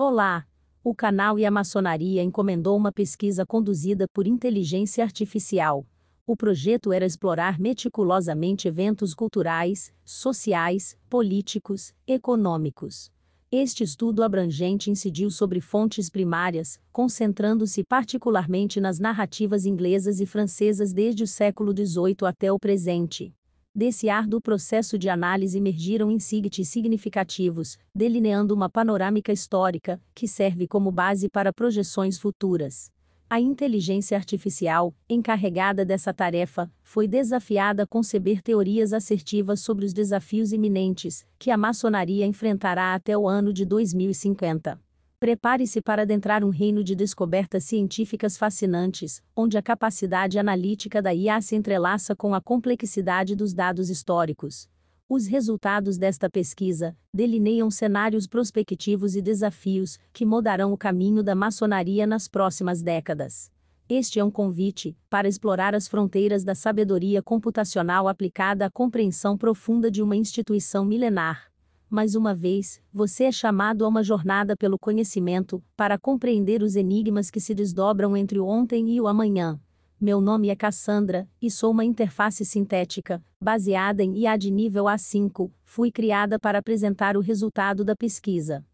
Olá! O canal e a maçonaria encomendou uma pesquisa conduzida por inteligência artificial. O projeto era explorar meticulosamente eventos culturais, sociais, políticos, econômicos. Este estudo abrangente incidiu sobre fontes primárias, concentrando-se particularmente nas narrativas inglesas e francesas desde o século XVIII até o presente desse ar do processo de análise emergiram insights significativos, delineando uma panorâmica histórica, que serve como base para projeções futuras. A inteligência artificial, encarregada dessa tarefa, foi desafiada a conceber teorias assertivas sobre os desafios iminentes que a maçonaria enfrentará até o ano de 2050. Prepare-se para adentrar um reino de descobertas científicas fascinantes, onde a capacidade analítica da IA se entrelaça com a complexidade dos dados históricos. Os resultados desta pesquisa delineiam cenários prospectivos e desafios que mudarão o caminho da maçonaria nas próximas décadas. Este é um convite para explorar as fronteiras da sabedoria computacional aplicada à compreensão profunda de uma instituição milenar mais uma vez, você é chamado a uma jornada pelo conhecimento, para compreender os enigmas que se desdobram entre o ontem e o amanhã. Meu nome é Cassandra, e sou uma interface sintética, baseada em IA de nível A5, fui criada para apresentar o resultado da pesquisa.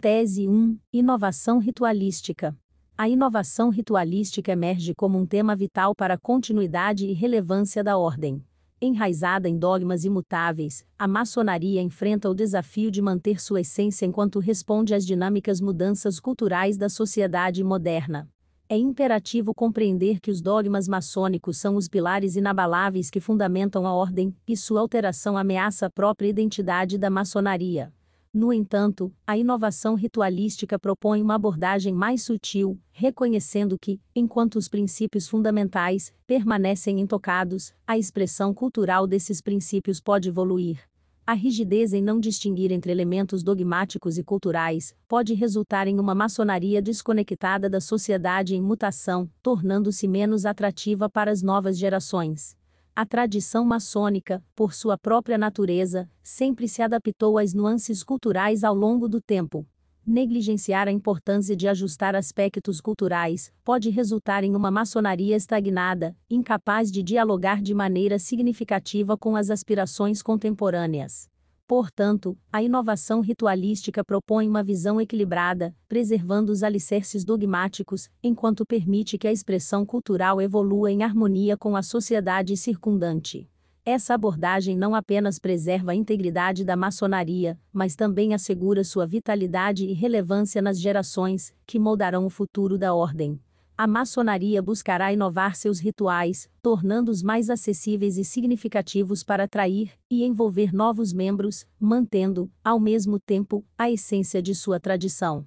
Tese 1 Inovação Ritualística a inovação ritualística emerge como um tema vital para a continuidade e relevância da ordem. Enraizada em dogmas imutáveis, a maçonaria enfrenta o desafio de manter sua essência enquanto responde às dinâmicas mudanças culturais da sociedade moderna. É imperativo compreender que os dogmas maçônicos são os pilares inabaláveis que fundamentam a ordem, e sua alteração ameaça a própria identidade da maçonaria. No entanto, a inovação ritualística propõe uma abordagem mais sutil, reconhecendo que, enquanto os princípios fundamentais permanecem intocados, a expressão cultural desses princípios pode evoluir. A rigidez em não distinguir entre elementos dogmáticos e culturais pode resultar em uma maçonaria desconectada da sociedade em mutação, tornando-se menos atrativa para as novas gerações. A tradição maçônica, por sua própria natureza, sempre se adaptou às nuances culturais ao longo do tempo. Negligenciar a importância de ajustar aspectos culturais pode resultar em uma maçonaria estagnada, incapaz de dialogar de maneira significativa com as aspirações contemporâneas. Portanto, a inovação ritualística propõe uma visão equilibrada, preservando os alicerces dogmáticos, enquanto permite que a expressão cultural evolua em harmonia com a sociedade circundante. Essa abordagem não apenas preserva a integridade da maçonaria, mas também assegura sua vitalidade e relevância nas gerações que moldarão o futuro da ordem a maçonaria buscará inovar seus rituais, tornando-os mais acessíveis e significativos para atrair e envolver novos membros, mantendo, ao mesmo tempo, a essência de sua tradição.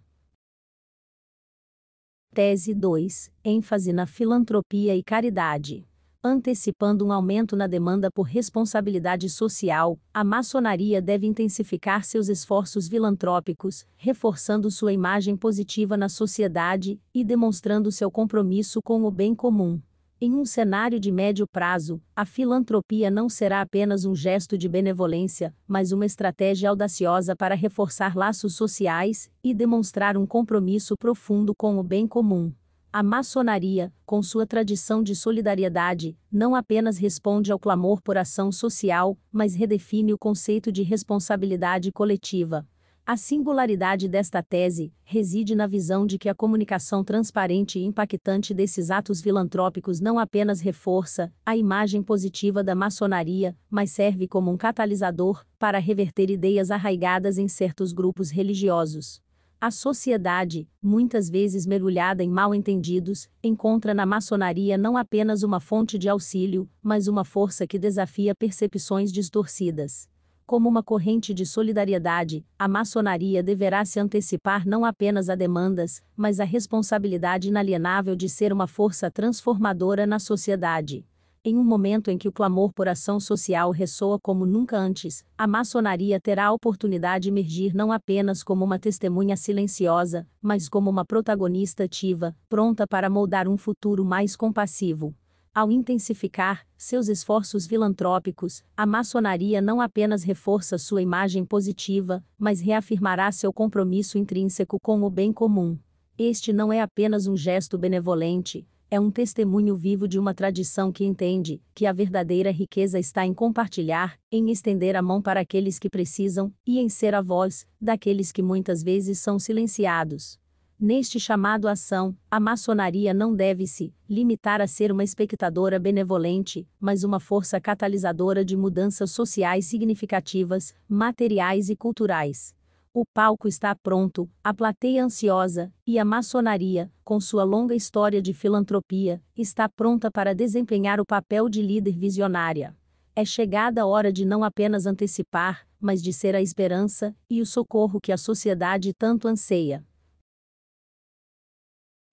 Tese 2 Ênfase na filantropia e caridade antecipando um aumento na demanda por responsabilidade social, a maçonaria deve intensificar seus esforços filantrópicos, reforçando sua imagem positiva na sociedade e demonstrando seu compromisso com o bem comum. Em um cenário de médio prazo, a filantropia não será apenas um gesto de benevolência, mas uma estratégia audaciosa para reforçar laços sociais e demonstrar um compromisso profundo com o bem comum. A maçonaria, com sua tradição de solidariedade, não apenas responde ao clamor por ação social, mas redefine o conceito de responsabilidade coletiva. A singularidade desta tese reside na visão de que a comunicação transparente e impactante desses atos filantrópicos não apenas reforça a imagem positiva da maçonaria, mas serve como um catalisador para reverter ideias arraigadas em certos grupos religiosos. A sociedade, muitas vezes mergulhada em mal-entendidos, encontra na maçonaria não apenas uma fonte de auxílio, mas uma força que desafia percepções distorcidas. Como uma corrente de solidariedade, a maçonaria deverá se antecipar não apenas a demandas, mas à responsabilidade inalienável de ser uma força transformadora na sociedade. Em um momento em que o clamor por ação social ressoa como nunca antes, a maçonaria terá a oportunidade de emergir não apenas como uma testemunha silenciosa, mas como uma protagonista ativa, pronta para moldar um futuro mais compassivo. Ao intensificar seus esforços filantrópicos, a maçonaria não apenas reforça sua imagem positiva, mas reafirmará seu compromisso intrínseco com o bem comum. Este não é apenas um gesto benevolente, é um testemunho vivo de uma tradição que entende que a verdadeira riqueza está em compartilhar, em estender a mão para aqueles que precisam e em ser a voz daqueles que muitas vezes são silenciados. Neste chamado à ação, a maçonaria não deve se limitar a ser uma espectadora benevolente, mas uma força catalisadora de mudanças sociais significativas, materiais e culturais. O palco está pronto, a plateia ansiosa, e a maçonaria, com sua longa história de filantropia, está pronta para desempenhar o papel de líder visionária. É chegada a hora de não apenas antecipar, mas de ser a esperança e o socorro que a sociedade tanto anseia.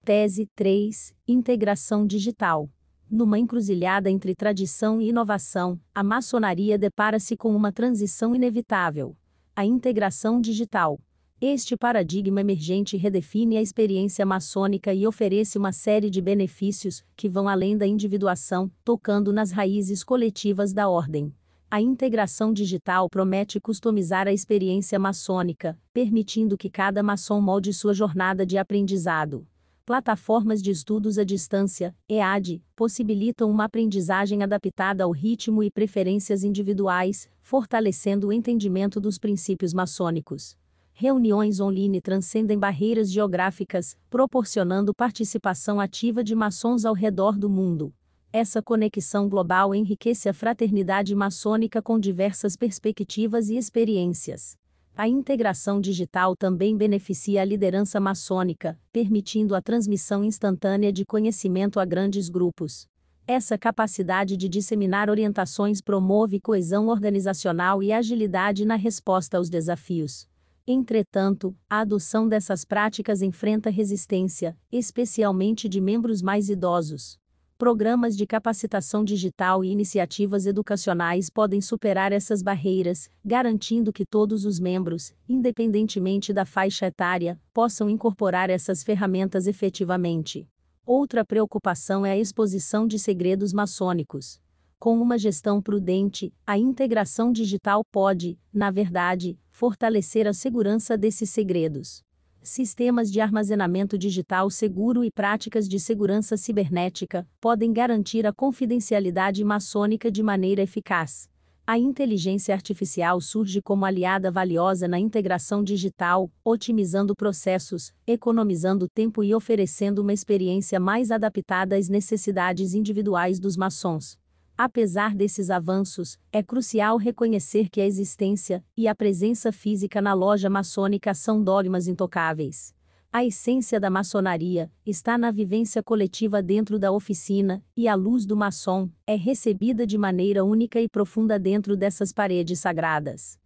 Tese 3 Integração Digital numa encruzilhada entre tradição e inovação, a maçonaria depara-se com uma transição inevitável a integração digital. Este paradigma emergente redefine a experiência maçônica e oferece uma série de benefícios que vão além da individuação, tocando nas raízes coletivas da ordem. A integração digital promete customizar a experiência maçônica, permitindo que cada maçom molde sua jornada de aprendizado. Plataformas de estudos à distância, EAD, possibilitam uma aprendizagem adaptada ao ritmo e preferências individuais, fortalecendo o entendimento dos princípios maçônicos. Reuniões online transcendem barreiras geográficas, proporcionando participação ativa de maçons ao redor do mundo. Essa conexão global enriquece a fraternidade maçônica com diversas perspectivas e experiências. A integração digital também beneficia a liderança maçônica, permitindo a transmissão instantânea de conhecimento a grandes grupos. Essa capacidade de disseminar orientações promove coesão organizacional e agilidade na resposta aos desafios. Entretanto, a adoção dessas práticas enfrenta resistência, especialmente de membros mais idosos programas de capacitação digital e iniciativas educacionais podem superar essas barreiras, garantindo que todos os membros, independentemente da faixa etária, possam incorporar essas ferramentas efetivamente. Outra preocupação é a exposição de segredos maçônicos. Com uma gestão prudente, a integração digital pode, na verdade, fortalecer a segurança desses segredos sistemas de armazenamento digital seguro e práticas de segurança cibernética podem garantir a confidencialidade maçônica de maneira eficaz. A inteligência artificial surge como aliada valiosa na integração digital, otimizando processos, economizando tempo e oferecendo uma experiência mais adaptada às necessidades individuais dos maçons. Apesar desses avanços, é crucial reconhecer que a existência e a presença física na loja maçônica são dogmas intocáveis. A essência da maçonaria está na vivência coletiva dentro da oficina, e a luz do maçom é recebida de maneira única e profunda dentro dessas paredes sagradas.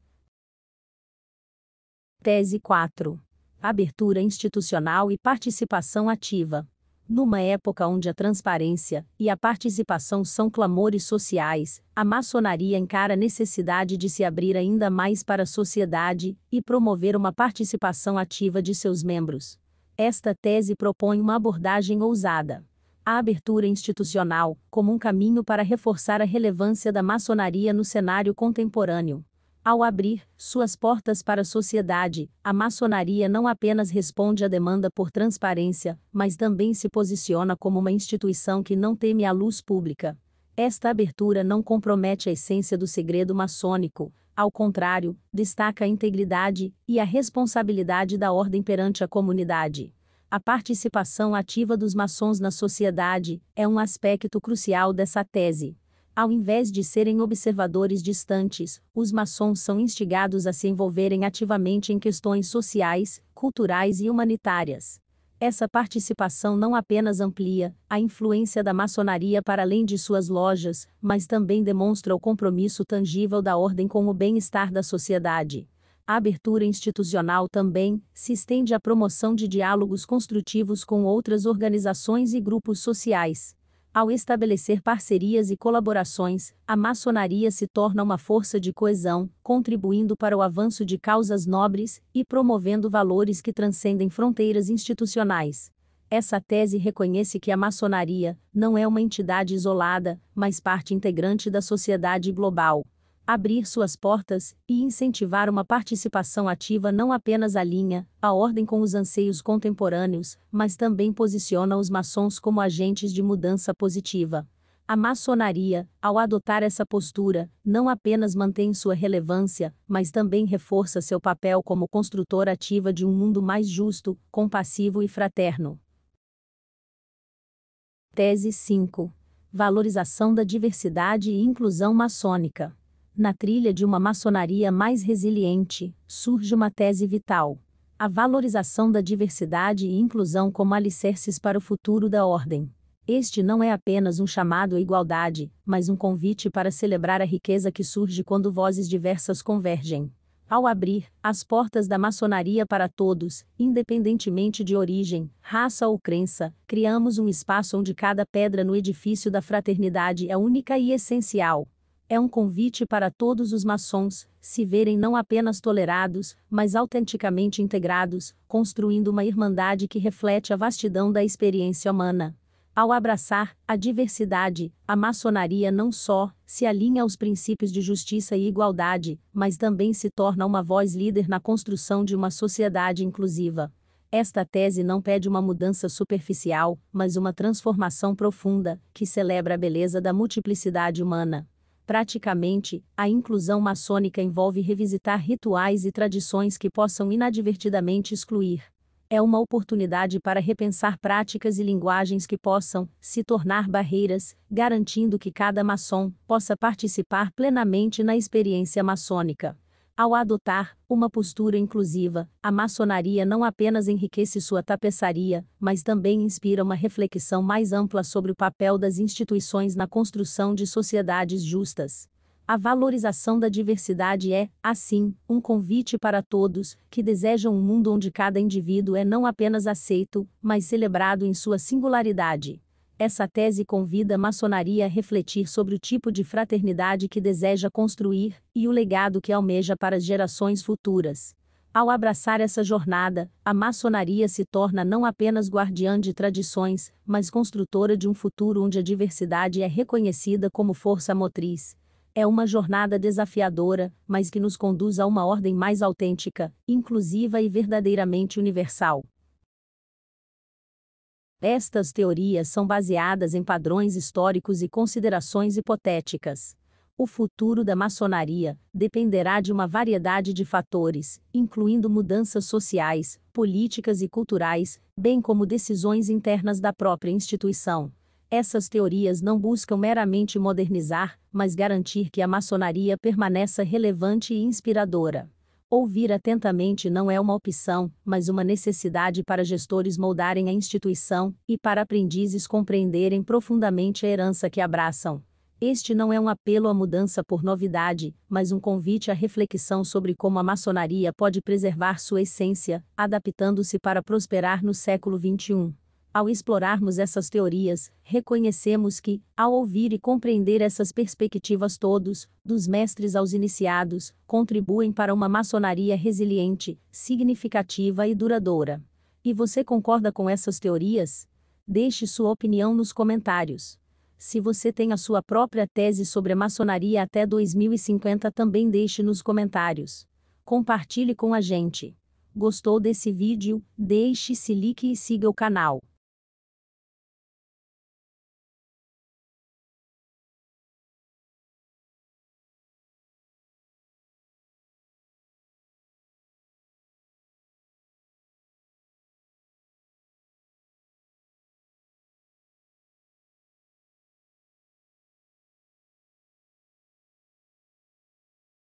Tese 4. Abertura institucional e participação ativa. Numa época onde a transparência e a participação são clamores sociais, a maçonaria encara a necessidade de se abrir ainda mais para a sociedade e promover uma participação ativa de seus membros. Esta tese propõe uma abordagem ousada. A abertura institucional, como um caminho para reforçar a relevância da maçonaria no cenário contemporâneo. Ao abrir suas portas para a sociedade, a maçonaria não apenas responde à demanda por transparência, mas também se posiciona como uma instituição que não teme a luz pública. Esta abertura não compromete a essência do segredo maçônico, ao contrário, destaca a integridade e a responsabilidade da ordem perante a comunidade. A participação ativa dos maçons na sociedade é um aspecto crucial dessa tese. Ao invés de serem observadores distantes, os maçons são instigados a se envolverem ativamente em questões sociais, culturais e humanitárias. Essa participação não apenas amplia a influência da maçonaria para além de suas lojas, mas também demonstra o compromisso tangível da ordem com o bem-estar da sociedade. A abertura institucional também se estende à promoção de diálogos construtivos com outras organizações e grupos sociais ao estabelecer parcerias e colaborações, a maçonaria se torna uma força de coesão, contribuindo para o avanço de causas nobres e promovendo valores que transcendem fronteiras institucionais. Essa tese reconhece que a maçonaria não é uma entidade isolada, mas parte integrante da sociedade global abrir suas portas e incentivar uma participação ativa não apenas alinha a ordem com os anseios contemporâneos, mas também posiciona os maçons como agentes de mudança positiva. A maçonaria, ao adotar essa postura, não apenas mantém sua relevância, mas também reforça seu papel como construtora ativa de um mundo mais justo, compassivo e fraterno. Tese 5 Valorização da diversidade e inclusão maçônica na trilha de uma maçonaria mais resiliente, surge uma tese vital: a valorização da diversidade e inclusão como alicerces para o futuro da ordem. Este não é apenas um chamado à igualdade, mas um convite para celebrar a riqueza que surge quando vozes diversas convergem. Ao abrir as portas da maçonaria para todos, independentemente de origem, raça ou crença, criamos um espaço onde cada pedra no edifício da fraternidade é única e essencial é um convite para todos os maçons se verem não apenas tolerados, mas autenticamente integrados, construindo uma irmandade que reflete a vastidão da experiência humana. Ao abraçar a diversidade, a maçonaria não só se alinha aos princípios de justiça e igualdade, mas também se torna uma voz líder na construção de uma sociedade inclusiva. Esta tese não pede uma mudança superficial, mas uma transformação profunda, que celebra a beleza da multiplicidade humana. Praticamente, a inclusão maçônica envolve revisitar rituais e tradições que possam inadvertidamente excluir. É uma oportunidade para repensar práticas e linguagens que possam se tornar barreiras, garantindo que cada maçom possa participar plenamente na experiência maçônica. Ao adotar uma postura inclusiva, a maçonaria não apenas enriquece sua tapeçaria, mas também inspira uma reflexão mais ampla sobre o papel das instituições na construção de sociedades justas. A valorização da diversidade é, assim, um convite para todos que desejam um mundo onde cada indivíduo é não apenas aceito, mas celebrado em sua singularidade. Essa tese convida a maçonaria a refletir sobre o tipo de fraternidade que deseja construir e o legado que almeja para as gerações futuras. Ao abraçar essa jornada, a maçonaria se torna não apenas guardiã de tradições, mas construtora de um futuro onde a diversidade é reconhecida como força motriz. É uma jornada desafiadora, mas que nos conduz a uma ordem mais autêntica, inclusiva e verdadeiramente universal. Estas teorias são baseadas em padrões históricos e considerações hipotéticas. O futuro da maçonaria dependerá de uma variedade de fatores, incluindo mudanças sociais, políticas e culturais, bem como decisões internas da própria instituição. Essas teorias não buscam meramente modernizar, mas garantir que a maçonaria permaneça relevante e inspiradora. Ouvir atentamente não é uma opção, mas uma necessidade para gestores moldarem a instituição e para aprendizes compreenderem profundamente a herança que abraçam. Este não é um apelo à mudança por novidade, mas um convite à reflexão sobre como a maçonaria pode preservar sua essência, adaptando-se para prosperar no século XXI. Ao explorarmos essas teorias, reconhecemos que, ao ouvir e compreender essas perspectivas todos, dos mestres aos iniciados, contribuem para uma maçonaria resiliente, significativa e duradoura. E você concorda com essas teorias? Deixe sua opinião nos comentários. Se você tem a sua própria tese sobre a maçonaria até 2050, também deixe nos comentários. Compartilhe com a gente. Gostou desse vídeo? Deixe se like e siga o canal.